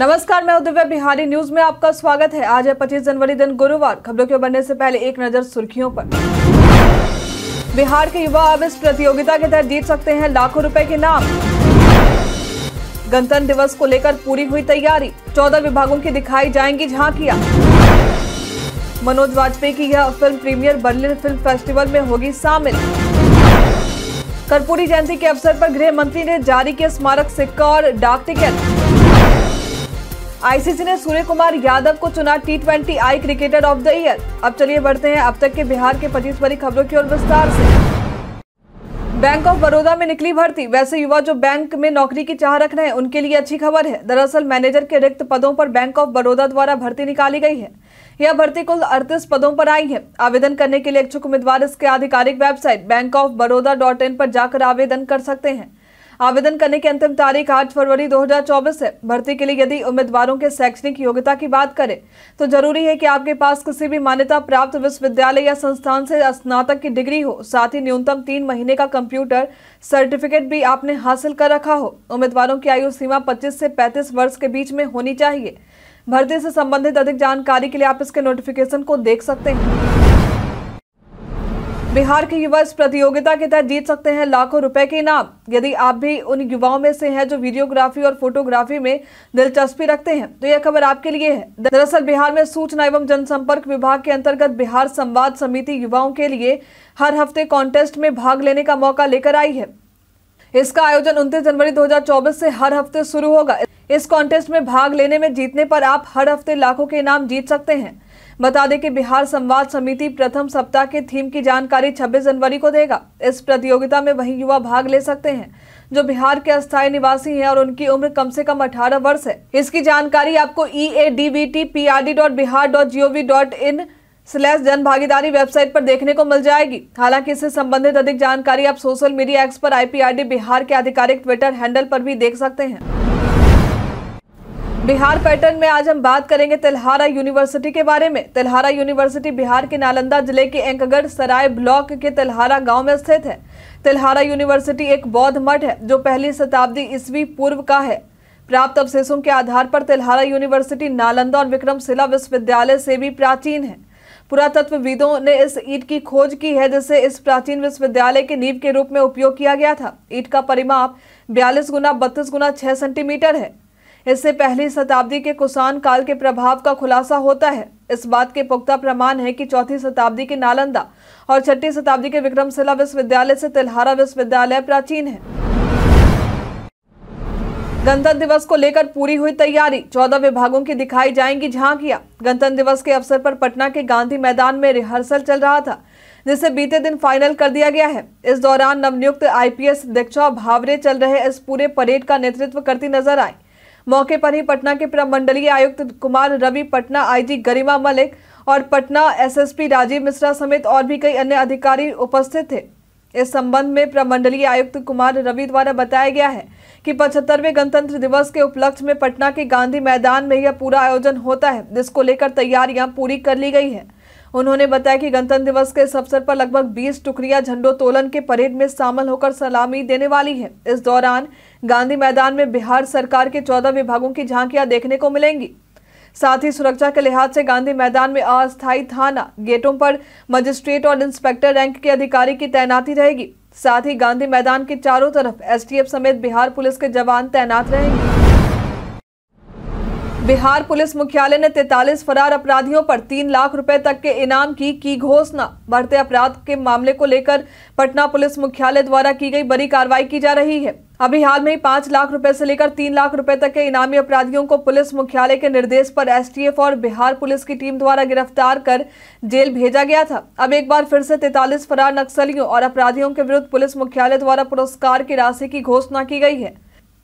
नमस्कार मैं दिव्या बिहारी न्यूज में आपका स्वागत है आज है 25 जनवरी दिन गुरुवार खबरों के बनने से पहले एक नजर सुर्खियों पर बिहार के युवा अब इस प्रतियोगिता के तहत जीत सकते हैं लाखों रुपए के नाम गणतंत्र दिवस को लेकर पूरी हुई तैयारी चौदह विभागों की दिखाई जाएंगी झांकियां मनोज वाजपेयी की यह film premiere Berlin film festival में होगी शामिल कर्पूरी जयंती के अवसर पर गृह मंत्री ने जारी किया स्मारक सिक्का और डाक टिकट आईसीसी ने सूर्य कुमार यादव को चुना T twenty I cricketer of the year अब चलिए बढ़ते हैं अब तक के बिहार के पच्चीस बड़ी खबरों की ओर विस्तार से बैंक ऑफ बड़ौदा में निकली भर्ती वैसे युवा जो बैंक में नौकरी की चाह रख रहे हैं उनके लिए अच्छी खबर है दरअसल मैनेजर के रिक्त पदों पर बैंक ऑफ बड़ौदा द्वारा भर्ती निकाली गई है यह भर्ती कुल अड़तीस पदों पर आई है आवेदन करने के लिए इच्छुक उम्मीदवार इसके आधिकारिक website bank of Baroda dot in पर जाकर आवेदन कर सकते हैं आवेदन करने की अंतिम तारीख 8 फरवरी 2024 है भर्ती के लिए यदि उम्मीदवारों के शैक्षणिक योग्यता की बात करें तो जरूरी है कि आपके पास किसी भी मान्यता प्राप्त विश्वविद्यालय या संस्थान से स्नातक की डिग्री हो साथ ही न्यूनतम तीन महीने का कंप्यूटर सर्टिफिकेट भी आपने हासिल कर रखा हो उम्मीदवारों की आयु सीमा पच्चीस से पैंतीस वर्ष के बीच में होनी चाहिए भर्ती से संबंधित अधिक जानकारी के लिए आप इसके नोटिफिकेशन को देख सकते हैं बिहार के युवा इस प्रतियोगिता के तहत जीत सकते हैं लाखों रुपए के इनाम यदि आप भी उन युवाओं में से हैं जो वीडियोग्राफी और फोटोग्राफी में दिलचस्पी रखते हैं तो यह खबर आपके लिए है दरअसल बिहार में सूचना एवं जनसंपर्क विभाग के अंतर्गत बिहार संवाद समिति युवाओं के लिए हर हफ्ते कॉन्टेस्ट में भाग लेने का मौका लेकर आई है इसका आयोजन उन्तीस जनवरी दो से हर हफ्ते शुरू होगा इस कॉन्टेस्ट में भाग लेने में जीतने पर आप हर हफ्ते लाखों के इनाम जीत सकते हैं बता दें कि बिहार संवाद समिति प्रथम सप्ताह के थीम की जानकारी 26 जनवरी को देगा इस प्रतियोगिता में वही युवा भाग ले सकते हैं जो बिहार के अस्थायी निवासी हैं और उनकी उम्र कम से कम 18 वर्ष है इसकी जानकारी आपको E A D B T P R D dot Bihar dot G O V dot in slash Jan Bhagidari website पर देखने को मिल जाएगी हालांकि इससे संबंधित अधिक जानकारी आप सोशल मीडिया एक्स पर I P R D Bihar के आधिकारिक ट्विटर हैंडल पर भी देख सकते हैं बिहार पैटर्न में आज हम बात करेंगे तेलहारा यूनिवर्सिटी के बारे में तेलहारा यूनिवर्सिटी बिहार के नालंदा जिले के एंकगढ़ सराय ब्लॉक के तेलहारा गांव में स्थित है तेलहारा यूनिवर्सिटी एक बौद्ध मठ है जो पहली शताब्दी ईस्वी पूर्व का है प्राप्त अवशेषों के आधार पर तेलहारा यूनिवर्सिटी नालंदा और विक्रमशिला विश्वविद्यालय से भी प्राचीन है पुरातत्वविदों ने इस ईट की खोज की है जिसे इस प्राचीन विश्वविद्यालय के नींव के रूप में उपयोग किया गया था ईट का परिमाप बयालीस गुना बत्तीस गुना छह सेंटीमीटर है इससे पहली शताब्दी के कुसान काल के प्रभाव का खुलासा होता है इस बात के पुख्ता प्रमाण है कि चौथी शताब्दी के नालंदा और छठी शताब्दी के विक्रमशिला विश्वविद्यालय से तिलहारा विश्वविद्यालय प्राचीन है गणतंत्र दिवस को लेकर पूरी हुई तैयारी चौदह विभागों की दिखाई जाएंगी झांकियां गणतंत्र दिवस के अवसर पर पटना के गांधी मैदान में रिहर्सल चल रहा था जिसे बीते दिन फाइनल कर दिया गया है इस दौरान नवनियुक्त आईपीएस दीक्षा भावरे चल रहे इस पूरे परेड का नेतृत्व करती नजर आई मौके पर ही पटना के प्रमंडलीय आयुक्त कुमार रवि पटना आईजी गरिमा मलिक और पटना एसएसपी राजीव मिश्रा समेत और भी कई अन्य अधिकारी उपस्थित थे इस संबंध में प्रमंडलीय आयुक्त कुमार रवि द्वारा बताया गया है कि पचहत्तरवें गणतंत्र दिवस के उपलक्ष्य में पटना के गांधी मैदान में यह पूरा आयोजन होता है जिसको लेकर तैयारियां पूरी कर ली गई है उन्होंने बताया कि गणतंत्र दिवस के इस अवसर पर लगभग 20 टुकड़ियां झंडोत्तोलन के परेड में शामिल होकर सलामी देने वाली है इस दौरान गांधी मैदान में बिहार सरकार के चौदह विभागों की झांकियां देखने को मिलेंगी साथ ही सुरक्षा के लिहाज से गांधी मैदान में अस्थायी थाना गेटों पर मजिस्ट्रेट और इंस्पेक्टर रैंक के अधिकारी की तैनाती रहेगी साथ ही गांधी मैदान के चारों तरफ एसटीएफ समेत बिहार पुलिस के जवान तैनात रहेंगे बिहार पुलिस मुख्यालय ने तैतालीस फरार अपराधियों पर तीन लाख रुपए तक के इनाम की की घोषणा बढ़ते अपराध के मामले को लेकर पटना पुलिस मुख्यालय द्वारा की गई बड़ी कार्रवाई की जा रही है अभी हाल में ही पांच लाख रुपए से लेकर तीन लाख रुपए तक के इनामी अपराधियों को पुलिस मुख्यालय के निर्देश पर एसटीएफ और बिहार पुलिस की टीम द्वारा गिरफ्तार कर जेल भेजा गया था अब एक बार फिर से तैतालीस फरार नक्सलियों और अपराधियों के विरुद्ध पुलिस मुख्यालय द्वारा पुरस्कार की राशि की घोषणा की गई है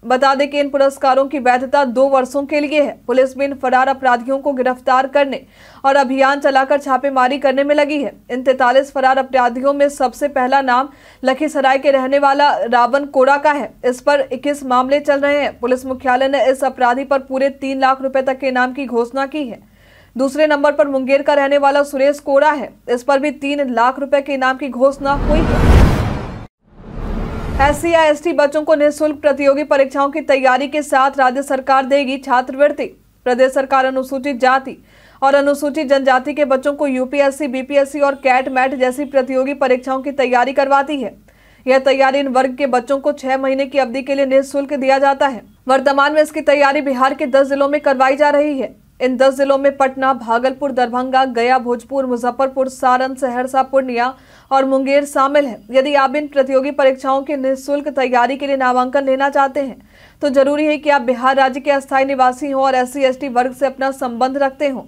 बता दें कि इन पुरस्कारों की वैधता दो वर्षों के लिए है पुलिस भी इन फरार अपराधियों को गिरफ्तार करने और अभियान चलाकर छापेमारी करने में लगी है इन तैतालीस फरार अपराधियों में सबसे पहला नाम लखीसराय के रहने वाला रावण कोड़ा का है इस पर इक्कीस मामले चल रहे हैं पुलिस मुख्यालय ने इस अपराधी पर पूरे तीन लाख रुपए तक के इनाम की घोषणा की है दूसरे नंबर पर मुंगेर का रहने वाला सुरेश कोड़ा है इस पर भी तीन लाख रुपए के इनाम की घोषणा हुई है एस सी बच्चों को निःशुल्क प्रतियोगी परीक्षाओं की तैयारी के साथ राज्य सरकार देगी छात्रवृत्ति प्रदेश सरकार अनुसूचित जाति और अनुसूचित जनजाति के बच्चों को यूपीएससी बीपीएससी और कैट मैट जैसी प्रतियोगी परीक्षाओं की तैयारी करवाती है यह तैयारी इन वर्ग के बच्चों को छह महीने की अवधि के लिए निःशुल्क दिया जाता है वर्तमान में इसकी तैयारी बिहार के दस जिलों में करवाई जा रही है इन दस जिलों में पटना भागलपुर दरभंगा गया भोजपुर मुजफ्फरपुर सारण सहरसा पूर्णिया और मुंगेर शामिल है यदि आप इन प्रतियोगी परीक्षाओं की निःशुल्क तैयारी के लिए नामांकन लेना चाहते हैं तो जरूरी है कि आप बिहार राज्य के अस्थायी निवासी हों और एस सी वर्ग से अपना संबंध रखते हों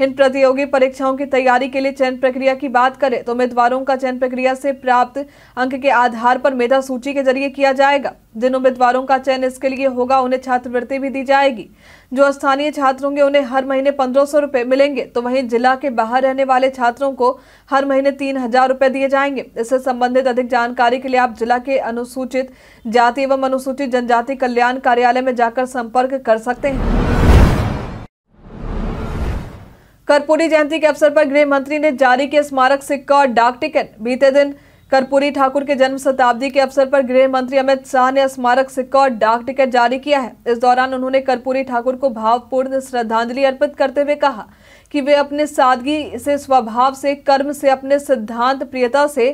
इन प्रतियोगी परीक्षाओं की तैयारी के लिए चयन प्रक्रिया की बात करें तो उम्मीदवारों का चयन प्रक्रिया से प्राप्त अंक के आधार पर मेधा सूची के जरिए किया जाएगा जिन उम्मीदवारों का चयन इसके लिए होगा उन्हें छात्रवृत्ति भी दी जाएगी जो स्थानीय छात्र होंगे उन्हें हर महीने पंद्रह सौ रुपये मिलेंगे तो वहीं जिला के बाहर रहने वाले छात्रों को हर महीने तीन हजार रुपये दिए जाएंगे इससे संबंधित अधिक जानकारी के लिए आप जिला के अनुसूचित जाति एवं अनुसूचित जनजाति कल्याण कार्यालय में जाकर संपर्क कर सकते हैं कर्पूरी जयंती के अवसर पर गृह मंत्री ने जारी किया स्मारक सिक्का और डाक टिकट बीते दिन कर्पूरी ठाकुर के जन्म शताब्दी के अवसर पर गृह मंत्री अमित शाह ने स्मारक सिक्का और डाक टिकट जारी किया है इस दौरान उन्होंने कर्पूरी ठाकुर को भावपूर्ण श्रद्धांजलि अर्पित करते हुए कहा कि वे अपने सादगी से स्वभाव से कर्म से अपने सिद्धांत प्रियता से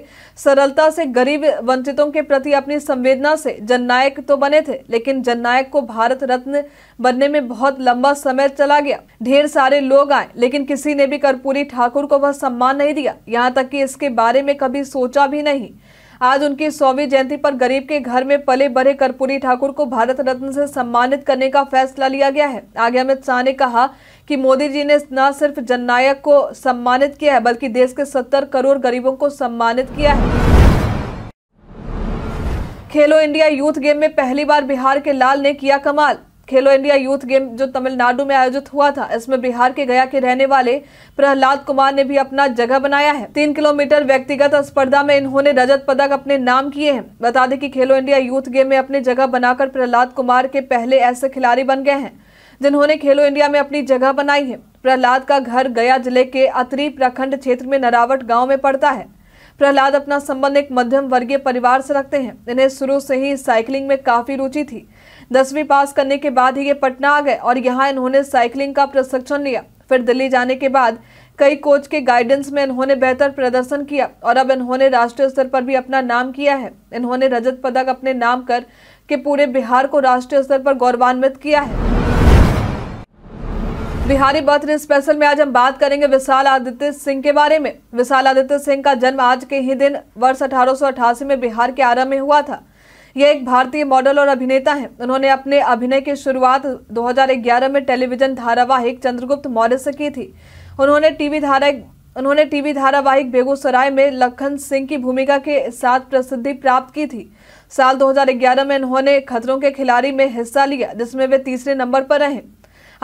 सरलता से गरीब वंचितों के प्रति अपनी संवेदना से जननायक तो बने थे लेकिन जननायक को भारत रत्न बनने में बहुत लंबा समय चला गया ढेर सारे लोग आए लेकिन किसी ने भी कर्पूरी ठाकुर को वह सम्मान नहीं दिया यहाँ तक कि इसके बारे में कभी सोचा भी नहीं आज उनकी सौवीं जयंती पर गरीब के घर में पले बड़े कर्पूरी ठाकुर को भारत रत्न से सम्मानित करने का फैसला लिया गया है आगे अमित शाह ने कहा कि मोदी जी ने न सिर्फ जननायक को सम्मानित किया है बल्कि देश के सत्तर करोड़ गरीबों को सम्मानित किया है खेलो इंडिया यूथ गेम में पहली बार बिहार के लाल ने किया कमाल खेलो इंडिया यूथ गेम जो तमिलनाडु में आयोजित हुआ था इसमें बिहार के गया के रहने वाले प्रहलाद कुमार ने भी अपना जगह बनाया है तीन किलोमीटर व्यक्तिगत स्पर्धा में इन्होंने रजत पदक अपने नाम किए हैं बता दें कि खेलो इंडिया यूथ गेम में अपने जगह बनाकर प्रहलाद कुमार के पहले ऐसे खिलाड़ी बन गए हैं जिन्होंने खेलो इंडिया में अपनी जगह बनाई है प्रहलाद का घर गया जिले के अतरी प्रखंड क्षेत्र में नरावट गाँव में पड़ता है प्रहलाद अपना संबंध एक मध्यम वर्गीय परिवार से रखते हैं इन्हें शुरू से ही साइकिलिंग में काफ़ी रुचि थी दसवीं पास करने के बाद ही ये पटना आ गए और यहाँ इन्होंने साइकिलिंग का प्रशिक्षण लिया फिर दिल्ली जाने के बाद कई कोच के गाइडेंस में इन्होंने बेहतर प्रदर्शन किया और अब इन्होंने राष्ट्रीय स्तर पर भी अपना नाम किया है इन्होंने रजत पदक अपने नाम कर के पूरे बिहार को राष्ट्रीय स्तर पर गौरवान्वित किया है बिहारी बर्थडे स्पेशल में आज हम बात करेंगे विशाल आदित्य सिंह के बारे में विशाल आदित्य सिंह का जन्म आज के ही दिन वर्ष अठारह में बिहार के आरा में हुआ था ये एक भारतीय मॉडल और अभिनेता हैं उन्होंने अपने अभिनय की शुरुआत 2011 में टेलीविजन धारावाहिक चंद्रगुप्त मौर्य से की थी उन्होंने टीवी धारा उन्होंने टीवी धारावाहिक बेगूसराय में लखन सिंह की भूमिका के साथ प्रसिद्धि प्राप्त की थी साल 2011 में उन्होंने खतरों के खिलाड़ी में हिस्सा लिया जिसमें वे तीसरे नंबर पर रहे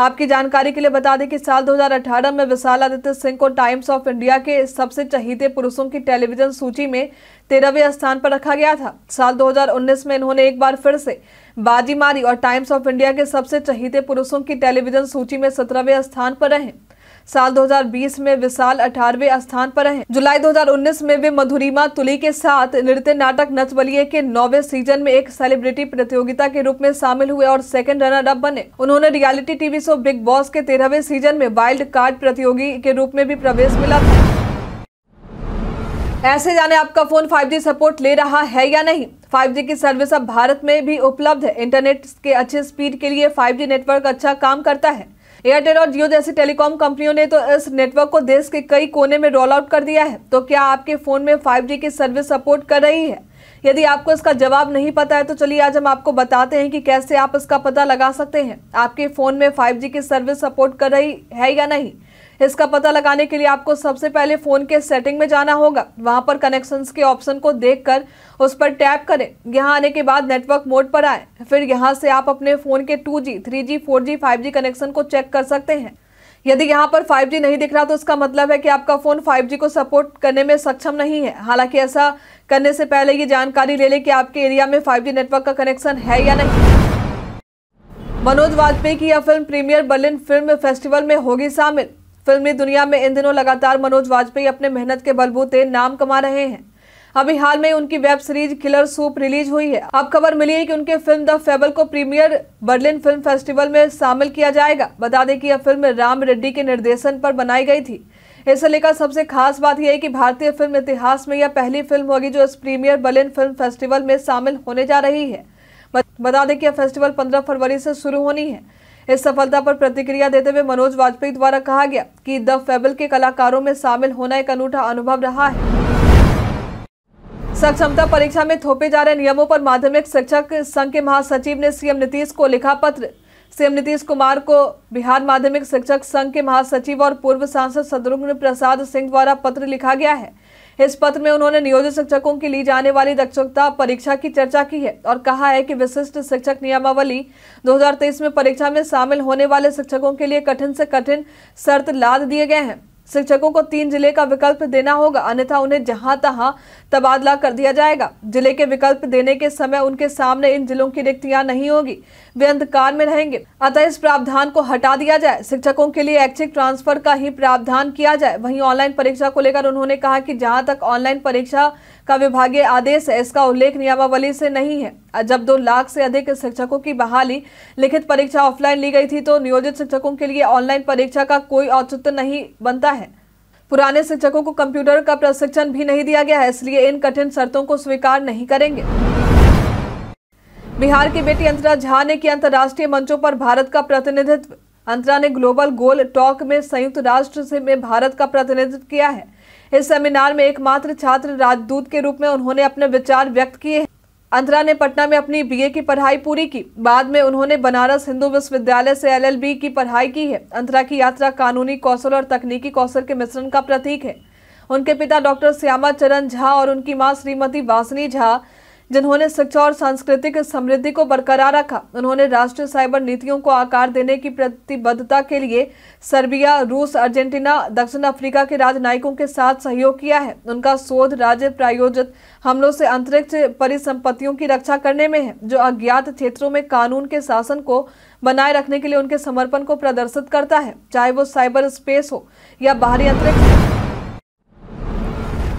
आपकी जानकारी के लिए बता दें कि साल 2018 में विशालादित्य सिंह को टाइम्स ऑफ इंडिया के सबसे चहीते पुरुषों की टेलीविजन सूची में तेरहवें स्थान पर रखा गया था साल 2019 में इन्होंने एक बार फिर से बाजी मारी और टाइम्स ऑफ इंडिया के सबसे चहीते पुरुषों की टेलीविजन सूची में सत्रहवें स्थान पर रहे साल 2020 में विशाल अठारवे स्थान पर रहे जुलाई 2019 में वे मधुरिमा तुली के साथ नृत्य नाटक नचबलिए के नौवे सीजन में एक सेलिब्रिटी प्रतियोगिता के रूप में शामिल हुए और सेकंड रनर अप बने उन्होंने reality TV show Bigg Boss के तेरहवें सीजन में वाइल्ड कार्ड प्रतियोगी के रूप में भी प्रवेश मिला था ऐसे जाने आपका फोन 5G सपोर्ट ले रहा है या नहीं 5G की सर्विस अब भारत में भी उपलब्ध है इंटरनेट के अच्छे स्पीड के लिए 5G नेटवर्क अच्छा काम करता है एयरटेल और जियो जैसी टेलीकॉम कंपनियों ने तो इस नेटवर्क को देश के कई कोने में रोल आउट कर दिया है तो क्या आपके फोन में 5G की सर्विस सपोर्ट कर रही है यदि आपको इसका जवाब नहीं पता है तो चलिए आज हम आपको बताते हैं कि कैसे आप इसका पता लगा सकते हैं आपके फ़ोन में 5G की सर्विस सपोर्ट कर रही है या नहीं इसका पता लगाने के लिए आपको सबसे पहले फ़ोन के सेटिंग में जाना होगा वहाँ पर कनेक्शंस के ऑप्शन को देखकर उस पर टैप करें यहाँ आने के बाद नेटवर्क मोड पर आए फिर यहाँ से आप अपने फ़ोन के 2G, 3G, 4G, 5G connection को चेक कर सकते हैं यदि यहाँ पर 5G नहीं दिख रहा तो इसका मतलब है कि आपका फ़ोन 5G को सपोर्ट करने में सक्षम नहीं है हालांकि ऐसा करने से पहले ये जानकारी ले लें कि आपके एरिया में 5G नेटवर्क का कनेक्शन है या नहीं मनोज वाजपेयी की यह film premiere Berlin film festival में होगी शामिल फिल्मी दुनिया में इन दिनों लगातार मनोज वाजपेयी अपने मेहनत के बलबूते नाम कमा रहे हैं अभी हाल में उनकी web series Killer Soup release हुई है अब खबर मिली है कि उनके फिल्म द फेबल को प्रीमियर बर्लिन फिल्म फेस्टिवल में शामिल किया जाएगा बता दें कि यह फिल्म राम रेड्डी के निर्देशन पर बनाई गई थी इसे लेकर सबसे खास बात यह है कि भारतीय फिल्म इतिहास में यह पहली फिल्म होगी जो इस प्रीमियर बर्लिन फिल्म फेस्टिवल में शामिल होने जा रही है बता दें कि यह फेस्टिवल पंद्रह फरवरी से शुरू होनी है इस सफलता पर प्रतिक्रिया देते हुए मनोज वाजपेयी द्वारा कहा गया कि द फेबल के कलाकारों में शामिल होना एक अनूठा अनुभव रहा है सक्षमता परीक्षा में थोपे जा रहे नियमों पर माध्यमिक शिक्षक संघ के महासचिव ने सीएम नीतीश को लिखा पत्र सीएम नीतीश कुमार को बिहार माध्यमिक शिक्षक संघ के महासचिव और पूर्व सांसद सदरुघ्न प्रसाद सिंह द्वारा पत्र लिखा गया है इस पत्र में उन्होंने नियोजित शिक्षकों की ली जाने वाली दक्षता परीक्षा की चर्चा की है और कहा है कि विशिष्ट शिक्षक नियमावली 2023 में परीक्षा में शामिल होने वाले शिक्षकों के लिए कठिन से कठिन शर्त लाद दिए गए हैं शिक्षकों को तीन जिले का विकल्प देना होगा अन्यथा उन्हें जहां तहां तबादला कर दिया जाएगा जिले के विकल्प देने के समय उनके सामने इन जिलों की रिक्तियां नहीं होगी वे अंधकार में रहेंगे अतः इस प्रावधान को हटा दिया जाए शिक्षकों के लिए ऐच्छिक ट्रांसफर का ही प्रावधान किया जाए वहीं ऑनलाइन परीक्षा को लेकर उन्होंने कहा कि जहां तक ऑनलाइन परीक्षा का विभागीय आदेश है इसका उल्लेख नियमावली से नहीं है जब दो लाख से अधिक शिक्षकों की बहाली लिखित परीक्षा ऑफलाइन ली गई थी तो नियोजित शिक्षकों के लिए ऑनलाइन परीक्षा का कोई औचित्य नहीं बनता है पुराने शिक्षकों को कंप्यूटर का प्रशिक्षण भी नहीं दिया गया है इसलिए इन कठिन शर्तों को स्वीकार नहीं करेंगे बिहार की बेटी अंतरा झा ने की अंतर्राष्ट्रीय मंचों पर भारत का प्रतिनिधित्व अंतरा ने ग्लोबल गोल टॉक में संयुक्त राष्ट्र से में भारत का प्रतिनिधित्व किया है इस सेमिनार में एकमात्र छात्र राजदूत के रूप में उन्होंने अपने विचार व्यक्त किए हैं अंतरा ने पटना में अपनी बीए की पढ़ाई पूरी की बाद में उन्होंने बनारस हिंदू विश्वविद्यालय से एलएलबी की पढ़ाई की है अंतरा की यात्रा कानूनी कौशल और तकनीकी कौशल के मिश्रण का प्रतीक है उनके पिता डॉक्टर श्यामा चरण झा और उनकी माँ श्रीमती वासनी झा जिन्होंने शिक्षा और सांस्कृतिक समृद्धि को बरकरार रखा उन्होंने राष्ट्रीय साइबर नीतियों को आकार देने की प्रतिबद्धता के लिए सर्बिया रूस अर्जेंटीना दक्षिण अफ्रीका के राजनयिकों के साथ सहयोग किया है उनका शोध राज्य प्रायोजित हमलों से अंतरिक्ष परिसंपत्तियों की रक्षा करने में है जो अज्ञात क्षेत्रों में कानून के शासन को बनाए रखने के लिए उनके समर्पण को प्रदर्शित करता है चाहे वो साइबर स्पेस हो या बाहरी अंतरिक्ष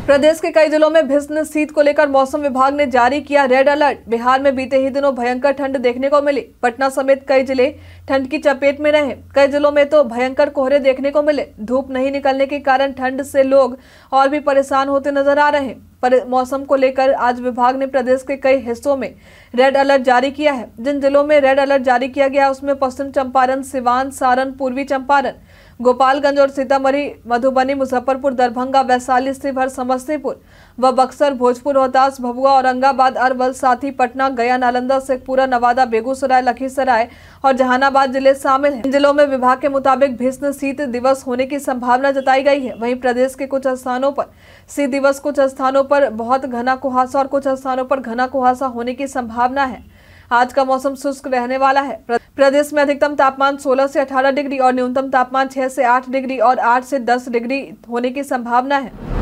प्रदेश के कई जिलों में भीषण शीत को लेकर मौसम विभाग ने जारी किया रेड अलर्ट बिहार में बीते ही दिनों भयंकर ठंड देखने को मिली पटना समेत कई जिले ठंड की चपेट में रहे कई जिलों में तो भयंकर कोहरे देखने को मिले धूप नहीं निकलने के कारण ठंड से लोग और भी परेशान होते नजर आ रहे हैं पर मौसम को लेकर आज विभाग ने प्रदेश के कई हिस्सों में रेड अलर्ट जारी किया है जिन जिलों में रेड अलर्ट जारी किया गया उसमें पश्चिम चंपारण सिवान सारण पूर्वी चंपारण गोपालगंज और सीतामढ़ी मधुबनी मुजफ्फरपुर दरभंगा वैशाली शिवहर समस्तीपुर व बक्सर भोजपुर रोहतास भभुआ औरंगाबाद अरवल साथ ही पटना गया नालंदा शेखपुरा नवादा बेगूसराय लखीसराय और जहानाबाद जिले शामिल हैं इन जिलों में विभाग के मुताबिक भीष्ण शीत दिवस होने की संभावना जताई गई है वहीं प्रदेश के कुछ स्थानों पर शीत दिवस कुछ स्थानों पर बहुत घना कुहासा और कुछ स्थानों पर घना कुहासा होने की संभावना है आज का मौसम शुष्क रहने वाला है प्रदेश में अधिकतम तापमान 16 से 18 डिग्री और न्यूनतम तापमान 6 से 8 डिग्री और 8 से 10 डिग्री होने की संभावना है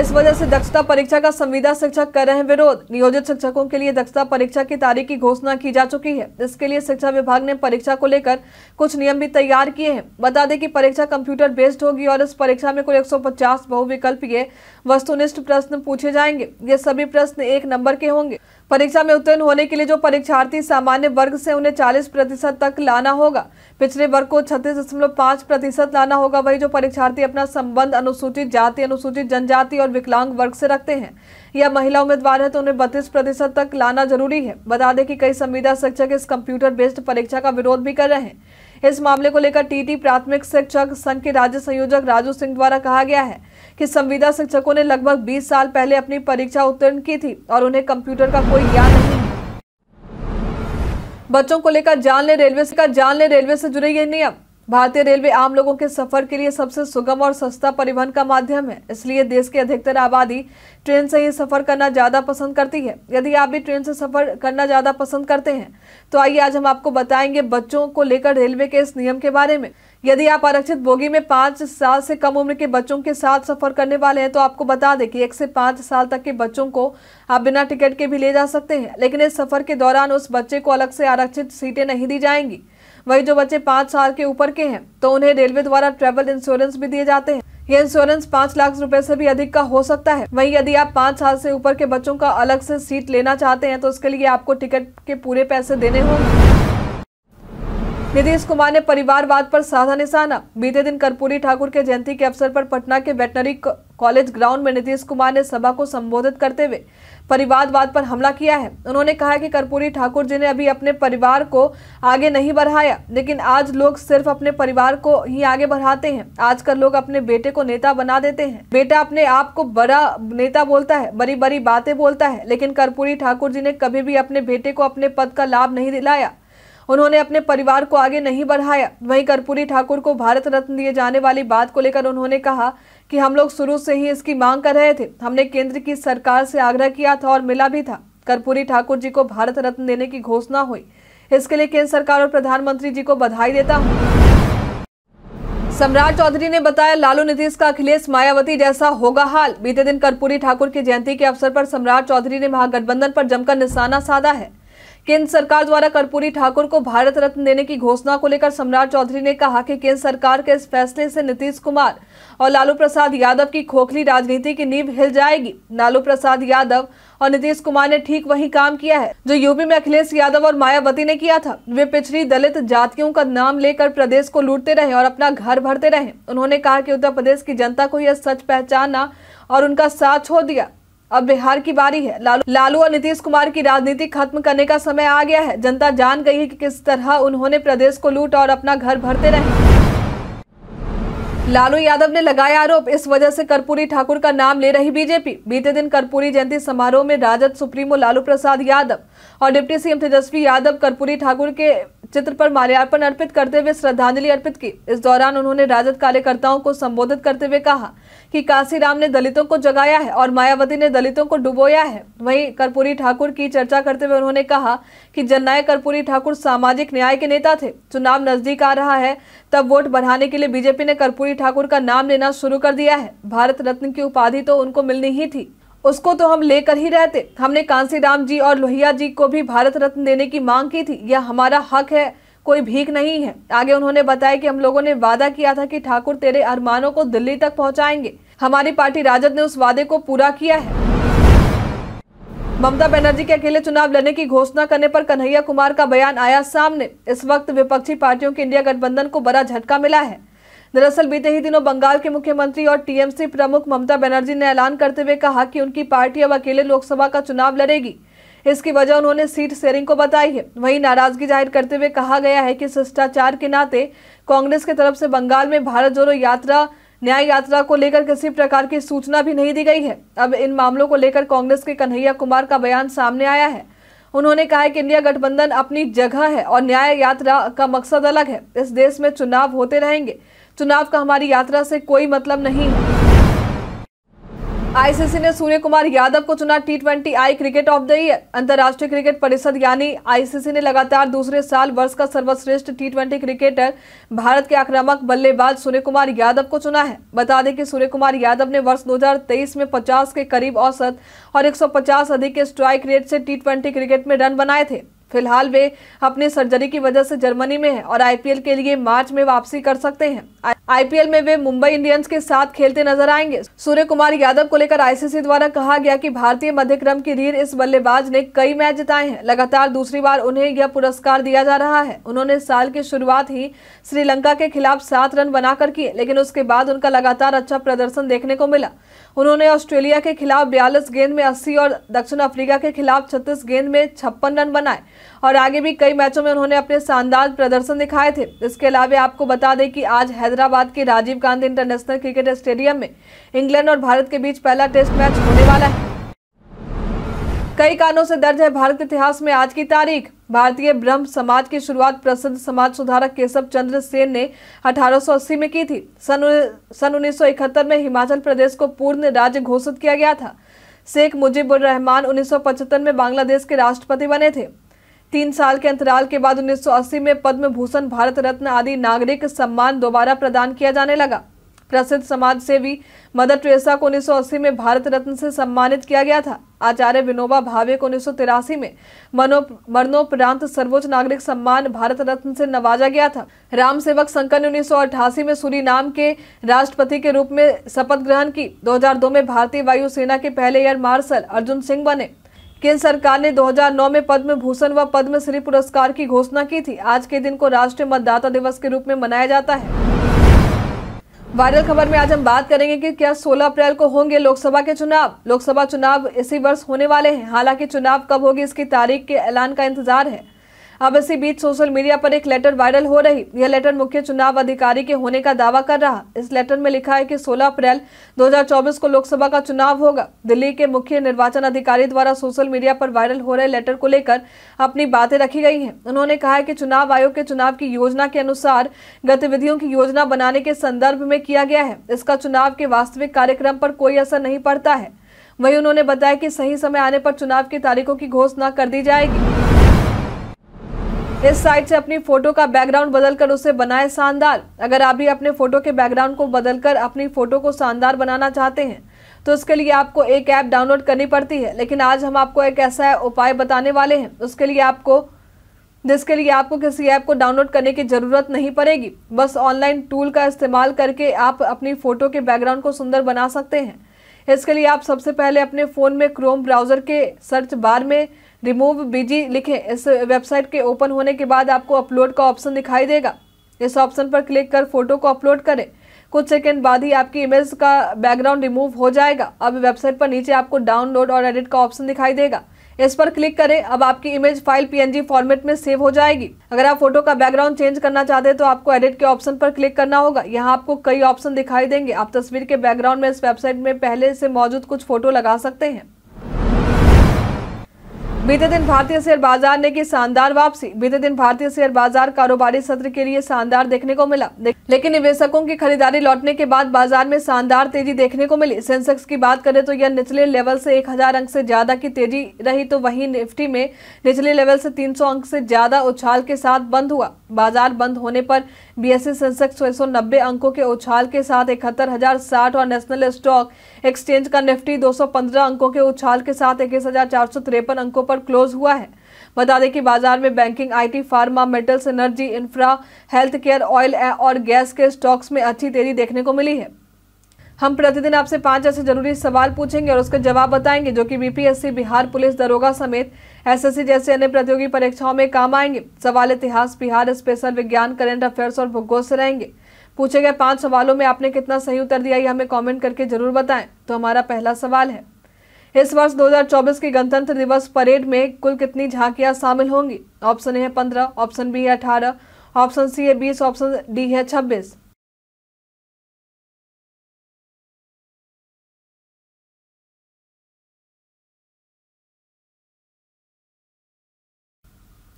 इस वजह से दक्षता परीक्षा का संविदा शिक्षक कर रहे हैं विरोध नियोजित शिक्षकों के लिए दक्षता परीक्षा की तारीख की घोषणा की जा चुकी है इसके लिए शिक्षा विभाग ने परीक्षा को लेकर कुछ नियम भी तैयार किए हैं बता दें कि परीक्षा कंप्यूटर बेस्ड होगी और इस परीक्षा में कुल 150 बहुविकल्पीय वस्तुनिष्ठ प्रश्न पूछे जाएंगे ये सभी प्रश्न एक नंबर के होंगे परीक्षा में उत्तीर्ण होने के लिए जो परीक्षार्थी सामान्य वर्ग से उन्हें 40 प्रतिशत तक लाना होगा पिछले वर्ग को छत्तीस दशमलव पांच प्रतिशत लाना होगा वही जो परीक्षार्थी अपना संबंध अनुसूचित जाति अनुसूचित जनजाति और विकलांग वर्ग से रखते हैं या महिला उम्मीदवार है तो उन्हें बत्तीस प्रतिशत तक लाना जरूरी है बता दें कि कई संविदा शिक्षक इस कंप्यूटर बेस्ड परीक्षा का विरोध भी कर रहे हैं इस मामले को लेकर टीटी प्राथमिक शिक्षक संघ के राज्य संयोजक राजू सिंह द्वारा कहा गया है कि संविदा शिक्षकों ने लगभग 20 साल पहले अपनी परीक्षा उत्तीर्ण की थी और उन्हें कंप्यूटर का कोई ज्ञान नहीं बच्चों को लेकर जान ले रेलवे से जान ले रेलवे से जुड़े ये नियम भारतीय रेलवे आम लोगों के सफर के लिए सबसे सुगम और सस्ता परिवहन का माध्यम है इसलिए देश की अधिकतर आबादी ट्रेन से ही सफर करना ज्यादा पसंद करती है यदि आप भी ट्रेन से सफर करना ज्यादा पसंद करते हैं तो आइए आज हम आपको बताएंगे बच्चों को लेकर रेलवे के इस नियम के बारे में यदि आप आरक्षित बोगी में पाँच साल से कम उम्र के बच्चों के साथ सफर करने वाले हैं तो आपको बता दें कि एक से पाँच साल तक के बच्चों को आप बिना टिकट के भी ले जा सकते हैं लेकिन इस सफर के दौरान उस बच्चे को अलग से आरक्षित सीटें नहीं दी जाएंगी वही जो बच्चे पाँच साल के ऊपर के हैं तो उन्हें रेलवे द्वारा ट्रेवल इंश्योरेंस भी दिए जाते हैं ये इंश्योरेंस पाँच लाख रुपए से भी अधिक का हो सकता है वहीं यदि आप पाँच साल से ऊपर के बच्चों का अलग से सीट लेना चाहते हैं तो उसके लिए आपको टिकट के पूरे पैसे देने होंगे नीतीश कुमार ने परिवारवाद पर साधा निशाना बीते दिन कर्पूरी ठाकुर के जयंती के अवसर पर पटना के वेटनरी कॉलेज ग्राउंड में नीतीश कुमार ने सभा को संबोधित करते हुए परिवारवाद पर हमला किया है उन्होंने कहा कि कर्पूरी ठाकुर जी ने अभी अपने परिवार को आगे नहीं बढ़ाया लेकिन आज लोग सिर्फ अपने परिवार को ही आगे बढ़ाते हैं आजकल लोग अपने बेटे को नेता बना देते हैं बेटा अपने आप को बड़ा नेता बोलता है बड़ी बड़ी बातें बोलता है लेकिन कर्पूरी ठाकुर जी ने कभी भी अपने बेटे को अपने पद का लाभ नहीं दिलाया उन्होंने अपने परिवार को आगे नहीं बढ़ाया वहीं कर्पूरी ठाकुर को भारत रत्न दिए जाने वाली बात को लेकर उन्होंने कहा कि हम लोग शुरू से ही इसकी मांग कर रहे थे हमने केंद्र की सरकार से आग्रह किया था और मिला भी था कर्पूरी ठाकुर जी को भारत रत्न देने की घोषणा हुई इसके लिए केंद्र सरकार और प्रधानमंत्री जी को बधाई देता हूँ सम्राट चौधरी ने बताया लालू नीतीश का अखिलेश मायावती जैसा होगा हाल बीते दिन कर्पूरी ठाकुर की जयंती के अवसर पर सम्राट चौधरी ने महागठबंधन पर जमकर निशाना साधा है केंद्र सरकार द्वारा कर्पूरी ठाकुर को भारत रत्न देने की घोषणा को लेकर सम्राट चौधरी ने कहा कि केंद्र सरकार के इस फैसले से नीतीश कुमार और लालू प्रसाद यादव की खोखली राजनीति की नींव हिल जाएगी लालू प्रसाद यादव और नीतीश कुमार ने ठीक वही काम किया है जो यूपी में अखिलेश यादव और मायावती ने किया था वे पिछड़ी दलित जातियों का नाम लेकर प्रदेश को लूटते रहे और अपना घर भरते रहे उन्होंने कहा कि उत्तर प्रदेश की जनता को यह सच पहचाना और उनका साथ छोड़ दिया अब बिहार की बारी है लालू लालू और नीतीश कुमार की राजनीति खत्म करने का समय आ गया है जनता जान गई है कि किस तरह उन्होंने प्रदेश को लूट और अपना घर भरते रहे लालू यादव ने लगाया आरोप इस वजह से कर्पूरी ठाकुर का नाम ले रही बीजेपी बीते दिन कर्पूरी जयंती समारोह में राजद सुप्रीमो लालू प्रसाद यादव और डिप्टी सीएम तेजस्वी यादव कर्पूरी ठाकुर के चित्र पर माल्यार्पण अर्पित करते हुए श्रद्धांजलि अर्पित की इस दौरान उन्होंने राजद कार्यकर्ताओं को संबोधित करते हुए कहा कि काशीराम ने दलितों को जगाया है और मायावती ने दलितों को डुबोया है वहीं कर्पूरी ठाकुर की चर्चा करते हुए उन्होंने कहा कि जननायक कर्पूरी ठाकुर सामाजिक न्याय के नेता थे चुनाव नजदीक आ रहा है तब वोट बढ़ाने के लिए बीजेपी ने कर्पूरी ठाकुर का नाम लेना शुरू कर दिया है भारत रत्न की उपाधि तो उनको मिलनी ही थी उसको तो हम लेकर ही रहते हमने कांसीराम जी और लोहिया जी को भी भारत रत्न देने की मांग की थी यह हमारा हक है कोई भीख नहीं है आगे उन्होंने बताया कि हम लोगों ने वादा किया था कि ठाकुर तेरे अरमानों को दिल्ली तक पहुंचाएंगे हमारी पार्टी राजद ने उस वादे को पूरा किया है ममता बनर्जी के अकेले चुनाव लड़ने की घोषणा करने पर कन्हैया कुमार का बयान आया सामने इस वक्त विपक्षी पार्टियों के इंडिया गठबंधन को बड़ा झटका मिला है दरअसल बीते ही दिनों बंगाल के मुख्यमंत्री और टीएमसी प्रमुख ममता बनर्जी ने ऐलान करते हुए कहा कि उनकी पार्टी अब अकेले लोकसभा का चुनाव लड़ेगी इसकी वजह उन्होंने सीट शेयरिंग को बताई है वही नाराजगी जाहिर करते हुए कहा गया है कि शिष्टाचार के नाते कांग्रेस की तरफ से बंगाल में भारत जोड़ो यात्रा न्याय यात्रा को लेकर किसी प्रकार की सूचना भी नहीं दी गई है अब इन मामलों को लेकर कांग्रेस के कन्हैया कुमार का बयान सामने आया है उन्होंने कहा है कि इंडिया गठबंधन अपनी जगह है और न्याय यात्रा का मकसद अलग है इस देश में चुनाव होते रहेंगे चुनाव का हमारी यात्रा से कोई मतलब नहीं आईसीसी ने सूर्य कुमार यादव को चुना T twenty I cricket of the year अंतर्राष्ट्रीय क्रिकेट परिषद यानी आईसीसी ने लगातार दूसरे साल वर्ष का सर्वश्रेष्ठ टी ट्वेंटी क्रिकेटर भारत के आक्रामक बल्लेबाज सूर्य कुमार यादव को चुना है बता दें कि सूर्य कुमार यादव ने वर्ष 2023 में 50 के करीब औसत और एक अधिक के स्ट्राइक रेट से टी क्रिकेट में रन बनाए थे फिलहाल वे अपनी सर्जरी की वजह से जर्मनी में हैं और आईपीएल के लिए मार्च में वापसी कर सकते हैं आईपीएल में वे मुंबई इंडियंस के साथ खेलते नजर आएंगे सूर्य कुमार यादव को लेकर आईसीसी द्वारा कहा गया कि भारतीय मध्यक्रम की रीढ़ इस बल्लेबाज ने कई मैच जिताए हैं लगातार दूसरी बार उन्हें यह पुरस्कार दिया जा रहा है उन्होंने साल की शुरुआत ही श्रीलंका के खिलाफ सात रन बनाकर किए लेकिन उसके बाद उनका लगातार अच्छा प्रदर्शन देखने को मिला उन्होंने ऑस्ट्रेलिया के खिलाफ बयालीस गेंद में अस्सी और दक्षिण अफ्रीका के खिलाफ छत्तीस गेंद में छप्पन रन बनाए और आगे भी कई मैचों में उन्होंने अपने शानदार प्रदर्शन दिखाए थे इसके अलावा आपको बता दें कि आज हैदराबाद के Rajiv Gandhi international cricket stadium में इंग्लैंड और भारत के बीच पहला टेस्ट मैच होने वाला है कई कारणों से दर्ज है भारत के इतिहास में आज की तारीख भारतीय ब्रह्म समाज की शुरुआत प्रसिद्ध समाज सुधारक केशव चंद्र सेन ने 1880 में की थी सन सन उन्नीस में हिमाचल प्रदेश को पूर्ण राज्य घोषित किया गया था शेख मुजीबुर रहमान उन्नीस में बांग्लादेश के राष्ट्रपति बने थे तीन साल के अंतराल के बाद 1980 में पद्म भूषण भारत रत्न आदि नागरिक सम्मान दोबारा प्रदान किया जाने लगा प्रसिद्ध समाज सेवी मदर ट्रेसा को 1980 में भारत रत्न से सम्मानित किया गया था आचार्य विनोबा भावे को उन्नीस में मरणोपरांत सर्वोच्च नागरिक सम्मान भारत रत्न से नवाजा गया था राम सेवक शंकर ने उन्नीस में सूरी के राष्ट्रपति के रूप में शपथ ग्रहण की 2002 में भारतीय वायुसेना के पहले एयर मार्शल अर्जुन सिंह बने केंद्र सरकार ने 2009 में पद्म भूषण व पद्म श्री पुरस्कार की घोषणा की थी आज के दिन को राष्ट्रीय मतदाता दिवस के रूप में मनाया जाता है वायरल खबर में आज हम बात करेंगे कि क्या 16 अप्रैल को होंगे लोकसभा के चुनाव लोकसभा चुनाव इसी वर्ष होने वाले हैं हालांकि चुनाव कब होगी इसकी तारीख के ऐलान का इंतजार है अब इसी बीच सोशल मीडिया पर एक लेटर वायरल हो रही यह लेटर मुख्य चुनाव अधिकारी के होने का दावा कर रहा इस लेटर में लिखा है कि 16 अप्रैल 2024 को लोकसभा का चुनाव होगा दिल्ली के मुख्य निर्वाचन अधिकारी द्वारा सोशल मीडिया पर वायरल हो रहे लेटर को लेकर अपनी बातें रखी गई है उन्होंने कहा है कि चुनाव आयोग के चुनाव की योजना के अनुसार गतिविधियों की योजना बनाने के संदर्भ में किया गया है इसका चुनाव के वास्तविक कार्यक्रम पर कोई असर नहीं पड़ता है वही उन्होंने बताया कि सही समय आने पर चुनाव की तारीखों की घोषणा कर दी जाएगी इस साइट से अपनी फोटो का बैकग्राउंड बदलकर उसे बनाए शानदार अगर आप भी अपने फोटो के बैकग्राउंड को बदलकर अपनी फोटो को शानदार बनाना चाहते हैं तो उसके लिए आपको एक ऐप डाउनलोड करनी पड़ती है लेकिन आज हम आपको एक ऐसा उपाय बताने वाले हैं उसके लिए आपको जिसके लिए आपको किसी ऐप को डाउनलोड करने की ज़रूरत नहीं पड़ेगी बस ऑनलाइन टूल का इस्तेमाल करके आप अपनी फ़ोटो के बैकग्राउंड को सुंदर बना सकते हैं इसके लिए आप सबसे पहले अपने फ़ोन में क्रोम ब्राउज़र के सर्च बार में रिमूव बीजी लिखें इस वेबसाइट के ओपन होने के बाद आपको अपलोड का ऑप्शन दिखाई देगा इस ऑप्शन पर क्लिक कर फोटो को अपलोड करें कुछ सेकेंड बाद ही आपकी इमेज का बैकग्राउंड रिमूव हो जाएगा अब वेबसाइट पर नीचे आपको डाउनलोड और एडिट का ऑप्शन दिखाई देगा इस पर क्लिक करें अब आपकी इमेज फाइल पीएनजी फॉर्मेट में सेव हो जाएगी अगर आप फोटो का बैकग्राउंड चेंज करना चाहते हैं तो आपको एडिट के ऑप्शन पर क्लिक करना होगा यहाँ आपको कई ऑप्शन दिखाई देंगे आप तस्वीर के बैकग्राउंड में इस वेबसाइट में पहले से मौजूद कुछ फोटो लगा सकते हैं बीते दिन भारतीय शेयर बाजार ने की शानदार वापसी बीते दिन भारतीय शेयर बाजार कारोबारी सत्र के लिए शानदार देखने को मिला लेकिन निवेशकों की खरीदारी लौटने के बाद बाजार में शानदार तेजी देखने को मिली सेंसेक्स की बात करें तो यह निचले लेवल से 1000 अंक से ज्यादा की तेजी रही तो वहीं निफ्टी में निचले लेवल से तीन अंक से ज्यादा उछाल के साथ बंद हुआ बाजार बंद होने पर बीएसई सेंसेक्स छह सौ नब्बे अंकों के उछाल के साथ इकहत्तर हजार साठ और नेशनल स्टॉक एक्सचेंज का निफ्टी 215 अंकों के उछाल के साथ इक्कीस हजार चार सौ तिरपन अंकों पर क्लोज हुआ है बता दें कि बाजार में banking IT pharma metals energy infra health care oil और गैस के स्टॉक्स में अच्छी तेजी देखने को मिली है हम प्रतिदिन आपसे पांच ऐसे जरूरी सवाल पूछेंगे और उसके जवाब बताएंगे जो कि बीपीएससी बिहार पुलिस दरोगा समेत एसएससी जैसे अन्य प्रतियोगी परीक्षाओं में काम आएंगे सवाल इतिहास बिहार स्पेशल विज्ञान करेंट अफेयर्स और भूगोल से रहेंगे पूछे गए पांच सवालों में आपने कितना सही उत्तर दिया ये हमें कमेंट करके जरूर बताएं तो हमारा पहला सवाल है इस वर्ष 2024 के गणतंत्र दिवस परेड में कुल कितनी झांकियां शामिल होंगी ऑप्शन ए है पंद्रह ऑप्शन बी है अठारह ऑप्शन सी है बीस ऑप्शन डी है छब्बीस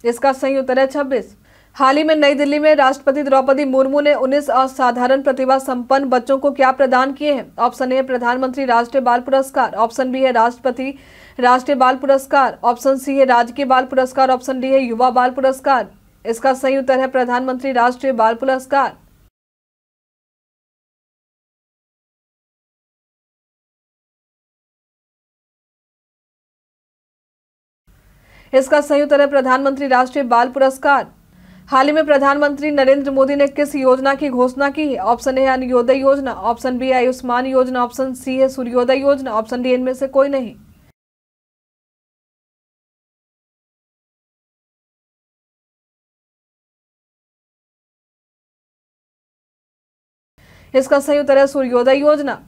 इसका सही उत्तर है छब्बीस हाल ही में नई दिल्ली में राष्ट्रपति द्रौपदी मुर्मू ने 19 असाधारण प्रतिभा संपन्न बच्चों को क्या प्रदान किए हैं ऑप्शन ए प्रधानमंत्री राष्ट्रीय बाल पुरस्कार ऑप्शन बी है राष्ट्रपति राष्ट्रीय बाल पुरस्कार ऑप्शन सी है राजकीय बाल पुरस्कार ऑप्शन डी है युवा बाल पुरस्कार इसका सही उत्तर है प्रधानमंत्री राष्ट्रीय बाल पुरस्कार इसका संयुक्त अरब प्रधानमंत्री राष्ट्रीय बाल पुरस्कार हाल ही में प्रधानमंत्री नरेंद्र मोदी ने किस योजना की घोषणा की है ऑप्शन ए अन्योदय योजना ऑप्शन बी आयुष्मान योजना ऑप्शन सी है सूर्योदय योजना ऑप्शन डी इनमें से कोई नहीं इसका सही उत्तर है सूर्योदय योजना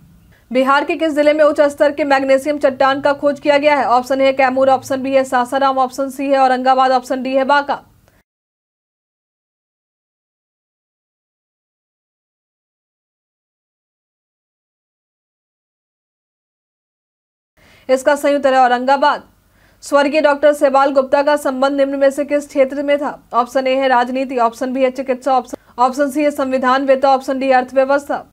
बिहार के किस जिले में उच्च स्तर के मैग्नीशियम चट्टान का खोज किया गया है ऑप्शन है कैमूर ऑप्शन बी है सासाराम ऑप्शन सी है औरंगाबाद ऑप्शन डी है बांका इसका सही उत्तर है औरंगाबाद स्वर्गीय डॉक्टर सेवाल गुप्ता का संबंध निम्न में से किस क्षेत्र में था ऑप्शन ए है राजनीति ऑप्शन बी है चिकित्सा ऑप्शन ऑप्शन सी है संविधान वेता ऑप्शन डी अर्थव्यवस्था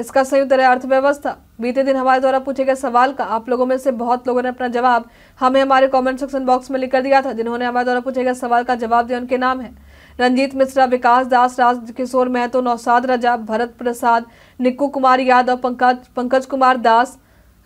इसका संयुक्त है अर्थव्यवस्था बीते दिन हमारे द्वारा पूछे गए सवाल का आप लोगों में से बहुत लोगों ने अपना जवाब हमें हमारे कमेंट सेक्शन बॉक्स में लिख कर दिया था जिन्होंने हमारे द्वारा पूछे गए सवाल का जवाब दिया उनके नाम है रंजीत मिश्रा विकास दास राज किशोर महतो नौसाद रजा भरत प्रसाद निक्कू कुमार यादव पंकज पंकज कुमार दास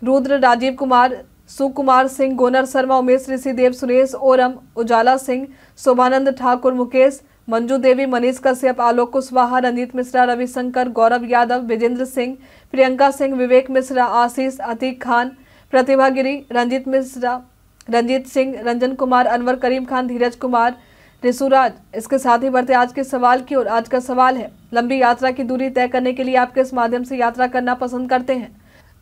रुद्र राजीव कुमार सुकुमार सिंह गोनर शर्मा उमेश ऋषिदेव सुरेश ओरम उजाला सिंह शोभानंद ठाकुर मुकेश मंजू देवी मनीष कश्यप आलोक कुशवाहा रंजीत मिश्रा रविशंकर गौरव यादव विजेंद्र सिंह प्रियंका सिंह विवेक मिश्रा आशीष अतीक खान प्रतिभा गिरी रंजीत मिश्रा रंजीत सिंह रंजन कुमार अनवर करीम खान धीरज कुमार ऋषुराज इसके साथ ही बढ़ते आज के सवाल की ओर आज का सवाल है लंबी यात्रा की दूरी तय करने के लिए आप किस माध्यम से यात्रा करना पसंद करते हैं